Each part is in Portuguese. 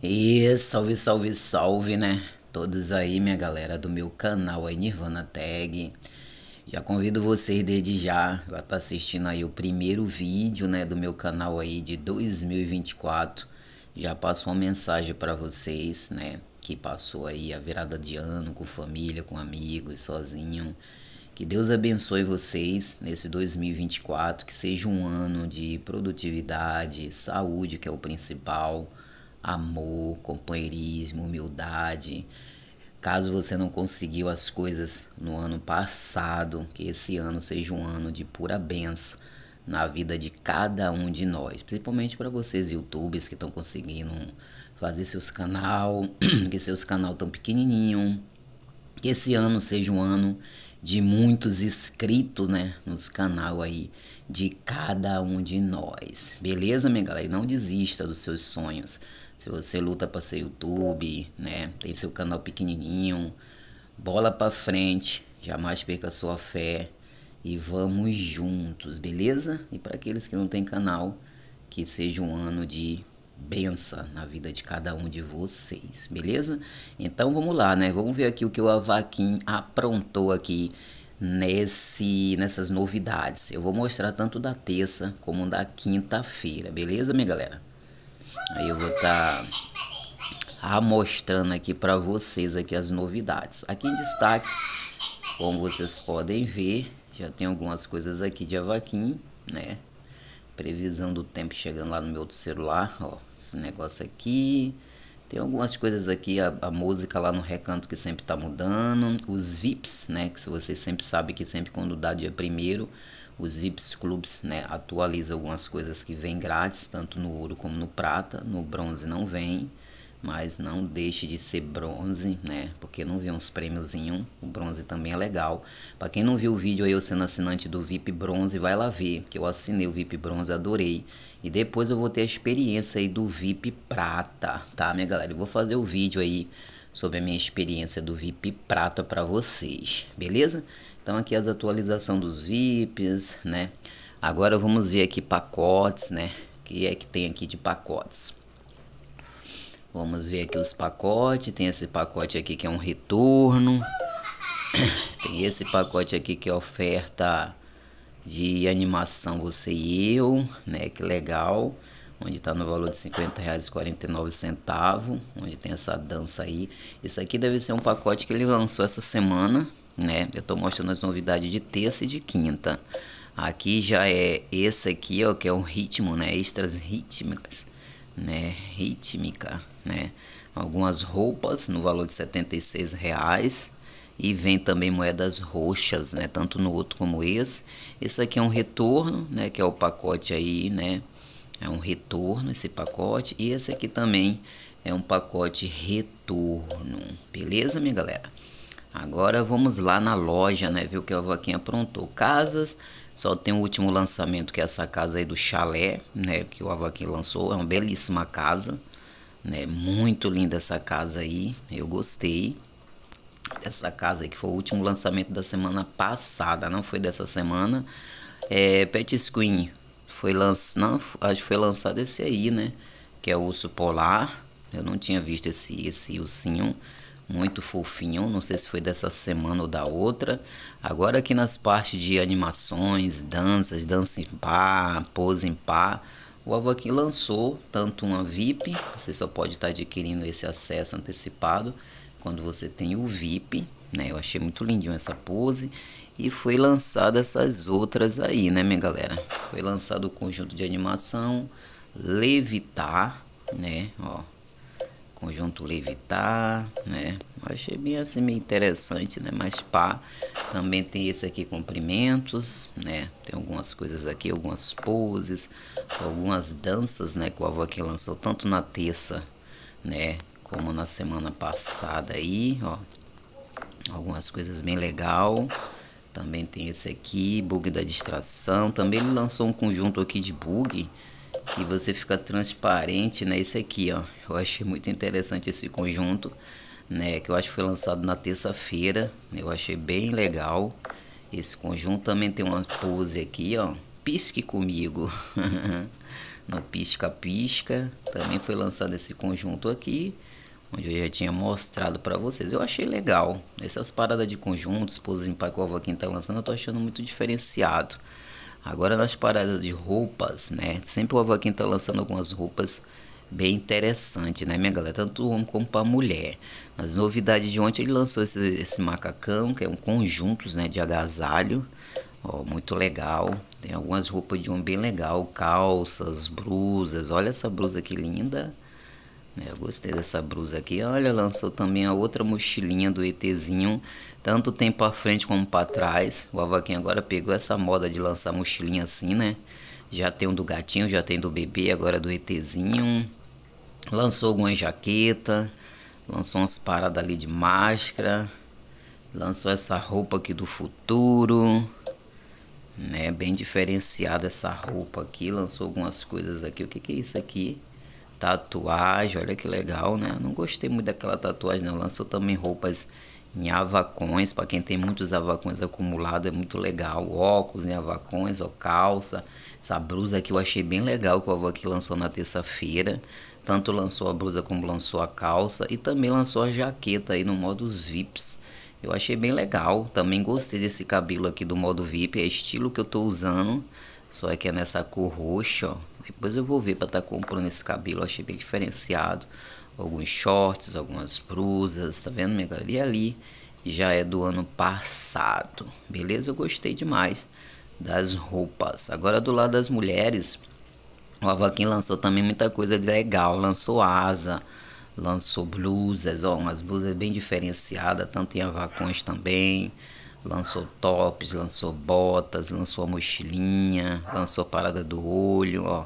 E salve, salve, salve, né? Todos aí, minha galera do meu canal aí, Nirvana Tag. Já convido vocês desde já já estar tá assistindo aí o primeiro vídeo, né, do meu canal aí de 2024. Já passo uma mensagem para vocês, né, que passou aí a virada de ano com família, com amigos, sozinho. Que Deus abençoe vocês nesse 2024, que seja um ano de produtividade, saúde, que é o principal amor, companheirismo, humildade. Caso você não conseguiu as coisas no ano passado, que esse ano seja um ano de pura benção na vida de cada um de nós, principalmente para vocês youtubers que estão conseguindo fazer seus canal, que seus canal tão pequenininho, que esse ano seja um ano de muitos inscritos, né, nos canal aí de cada um de nós. Beleza, minha galera? E não desista dos seus sonhos. Se você luta para ser YouTube, né, tem seu canal pequenininho, bola para frente, jamais perca sua fé e vamos juntos, beleza? E para aqueles que não têm canal, que seja um ano de benção na vida de cada um de vocês, beleza? Então vamos lá, né? Vamos ver aqui o que o Avaquim aprontou aqui nesse nessas novidades. Eu vou mostrar tanto da terça como da quinta-feira, beleza, minha galera? Aí eu vou estar tá mostrando aqui para vocês aqui as novidades. Aqui em destaques, como vocês podem ver, já tem algumas coisas aqui de Avaquim, né? previsão do tempo chegando lá no meu outro celular, ó esse negócio aqui. Tem algumas coisas aqui, a, a, música lá no recanto que sempre tá mudando, os VIPs, né, que você sempre sabe que sempre quando dá dia primeiro, os VIPs clubes, né, atualiza algumas coisas que vem grátis, tanto no ouro como no prata, no bronze não vem mas não deixe de ser bronze, né? Porque não vi uns prêmiozinho, o bronze também é legal. Para quem não viu o vídeo aí eu sendo assinante do VIP bronze, vai lá ver, que eu assinei o VIP bronze, adorei. E depois eu vou ter a experiência aí do VIP prata, tá, minha galera? Eu vou fazer o vídeo aí sobre a minha experiência do VIP prata para vocês, beleza? Então aqui as atualizações dos VIPs, né? Agora vamos ver aqui pacotes, né? Que é que tem aqui de pacotes? Vamos ver aqui os pacotes. Tem esse pacote aqui que é um retorno. Tem esse pacote aqui que é oferta de animação Você e Eu, né? Que legal. Onde está no valor de R$50,49, onde tem essa dança aí. Isso aqui deve ser um pacote que ele lançou essa semana, né? Eu estou mostrando as novidades de terça e de quinta. Aqui já é esse aqui, ó, que é um ritmo, né? Extras rítmicas, né? Rítmica né? Algumas roupas no valor de R$ 76,00 e vem também moedas roxas, né? Tanto no outro como esse. Esse aqui é um retorno, né? Que é o pacote aí, né? É um retorno esse pacote. E esse aqui também é um pacote retorno. Beleza, minha galera? Agora vamos lá na loja, né? Viu que a Vaquinha aprontou casas. Só tem o último lançamento que é essa casa aí do chalé, né? Que o Vaquinha lançou. É uma belíssima casa né? Muito linda essa casa aí, eu gostei dessa casa aí, que foi o último lançamento da semana passada, não foi dessa semana. É, Pet Screen foi lançado, acho que foi lançado esse aí, né? Que é o urso polar. Eu não tinha visto esse esse ursinho muito fofinho, não sei se foi dessa semana ou da outra. Agora aqui nas partes de animações, danças, dança em par, pose em par, o Avaqui lançou tanto uma VIP, você só pode estar tá adquirindo esse acesso antecipado quando você tem o VIP, né? Eu achei muito lindinho essa pose. E foi lançada essas outras aí, né, minha galera? Foi lançado o conjunto de animação Levitar, né? Ó, conjunto Levitar, né? Achei bem assim meio interessante, né? Mas pá, também tem esse aqui cumprimentos, né? Tem algumas coisas aqui, algumas poses, algumas danças, né? Que o avô aqui lançou tanto na terça, né? Como na semana passada aí, ó. Algumas coisas bem legal. Também tem esse aqui, bug da distração. Também ele lançou um conjunto aqui de bug que você fica transparente, né? Esse aqui, ó. Eu achei muito interessante esse conjunto né, que eu acho que foi lançado na terça-feira. Eu achei bem legal. Esse conjunto também tem uma pose aqui, ó. Pisque comigo. no Pisca Pisca. Também foi lançado esse conjunto aqui. Onde eu já tinha mostrado para vocês. Eu achei legal. Essas paradas de conjuntos, poses em pai que o Alvaquim tá lançando, eu tô achando muito diferenciado. Agora nas paradas de roupas, né? Sempre o Alvaquim tá lançando algumas roupas bem interessante, né, minha galera? Tanto o homem como para a mulher. Nas novidades de ontem, ele lançou esse, esse, macacão, que é um conjuntos né, de agasalho. Ó, muito legal. Tem algumas roupas de homem bem legal, calças, blusas. Olha essa blusa que linda. Né, eu gostei dessa blusa aqui. Olha, lançou também a outra mochilinha do ETzinho, tanto tempo para frente como para trás. O Avaquinha agora pegou essa moda de lançar mochilinha assim, né? Já tem um do gatinho, já tem do bebê, agora do ETzinho. Lançou algumas jaquetas, lançou umas paradas ali de máscara, lançou essa roupa aqui do futuro, né? Bem diferenciada essa roupa aqui, lançou algumas coisas aqui. O que, que é isso aqui? Tatuagem, olha que legal, né? Não gostei muito daquela tatuagem, não. Lançou também roupas em avacões, para quem tem muitos avacões acumulados, é muito legal. Óculos em avacões, ou calça. Essa blusa aqui eu achei bem legal que o avô aqui lançou na terça-feira. Tanto lançou a blusa como lançou a calça e também lançou a jaqueta aí no modo VIPs. Eu achei bem legal, também gostei desse cabelo aqui do modo VIP, é estilo que eu tô usando, só que é nessa cor roxa, ó. Depois eu vou ver para estar tá comprando esse cabelo, eu achei bem diferenciado. Alguns shorts, algumas blusas, tá vendo minha E ali? Já é do ano passado, beleza? Eu gostei demais das roupas. Agora do lado das mulheres, o Avakin lançou também muita coisa legal, lançou asa, lançou blusas, ó, umas blusas bem diferenciadas, tanto em Avacões também, lançou tops, lançou botas, lançou mochilinha, lançou parada do olho, ó,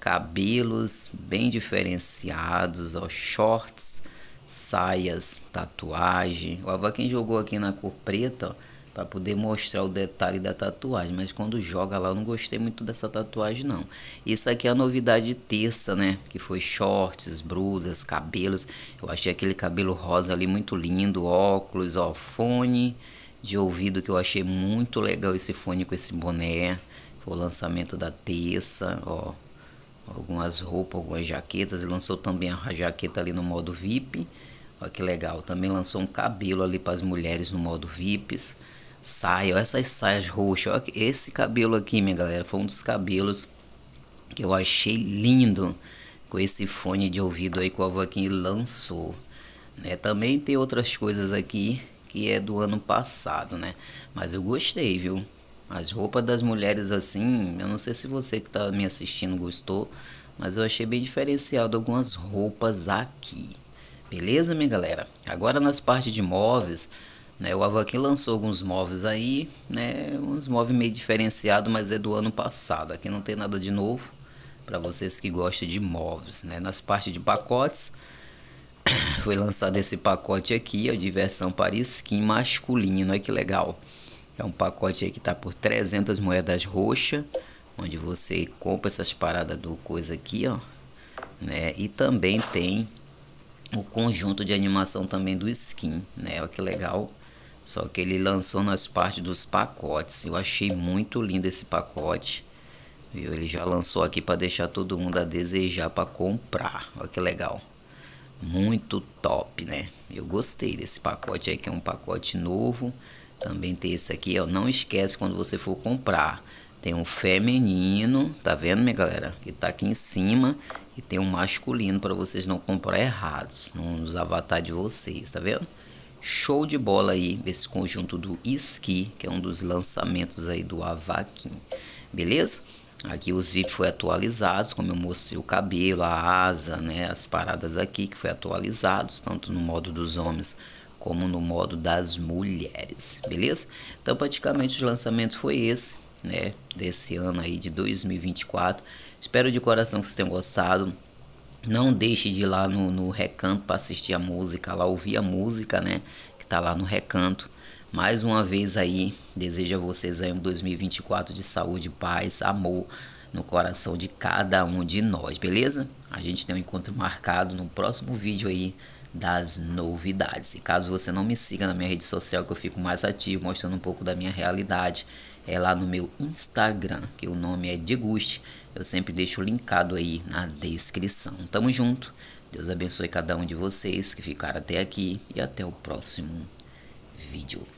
cabelos bem diferenciados, ó, shorts, saias, tatuagem. O Avakin jogou aqui na cor preta, ó, para poder mostrar o detalhe da tatuagem. Mas quando joga lá, eu não gostei muito dessa tatuagem, não. Isso aqui é a novidade terça, né? Que foi shorts, brusas, cabelos. Eu achei aquele cabelo rosa ali muito lindo, óculos, ó, fone de ouvido que eu achei muito legal esse fone com esse boné. Foi o lançamento da terça, ó. Algumas roupas, algumas jaquetas. Ele lançou também a jaqueta ali no modo VIP. Olha que legal. Também lançou um cabelo ali para as mulheres no modo VIPs saia, olha essas saias roxas. Olha esse cabelo aqui, minha galera, foi um dos cabelos que eu achei lindo com esse fone de ouvido aí que o Avaquim lançou. Né? Também tem outras coisas aqui que é do ano passado, né? Mas eu gostei, viu? As roupas das mulheres assim, eu não sei se você que tá me assistindo gostou, mas eu achei bem diferenciado algumas roupas aqui. Beleza, minha galera? Agora nas partes de móveis, né? O Avaquim lançou alguns móveis aí, né? uns móveis meio diferenciados, mas é do ano passado. Aqui não tem nada de novo para vocês que gostam de móveis. Né? Nas partes de pacotes, foi lançado esse pacote aqui, a Diversão Paris Skin masculino. Olha que legal. É um pacote aí que tá por 300 moedas roxa, onde você compra essas paradas do coisa aqui, ó, né? E também tem o conjunto de animação também do skin, né? Olha que legal. Só que ele lançou nas partes dos pacotes. Eu achei muito lindo esse pacote. Viu? Ele já lançou aqui para deixar todo mundo a desejar para comprar. Olha que legal. Muito top, né? Eu gostei desse pacote aí, que é um pacote novo. Também tem esse aqui, ó. Não esquece quando você for comprar. Tem um feminino, tá vendo, minha galera? Que tá aqui em cima. E tem um masculino para vocês não comprar errados. Nos avatar de vocês, tá vendo? Show de bola aí esse conjunto do Ski, que é um dos lançamentos aí do Avaquin. beleza? Aqui os vídeos foi atualizados, como eu mostrei o cabelo, a asa, né, as paradas aqui que foi atualizados, tanto no modo dos homens como no modo das mulheres, beleza? Então praticamente o lançamento foi esse, né, desse ano aí de 2024. Espero de coração que vocês tenham gostado. Não deixe de ir lá no, no recanto para assistir a música, lá ouvir a música, né? Que tá lá no recanto. Mais uma vez aí, desejo a vocês aí um 2024 de saúde, paz, amor no coração de cada um de nós, beleza? A gente tem um encontro marcado no próximo vídeo aí das novidades. E caso você não me siga na minha rede social, que eu fico mais ativo, mostrando um pouco da minha realidade, é lá no meu Instagram, que o nome é Deguste, eu sempre deixo linkado aí na descrição. Tamo junto. Deus abençoe cada um de vocês que ficaram até aqui e até o próximo vídeo.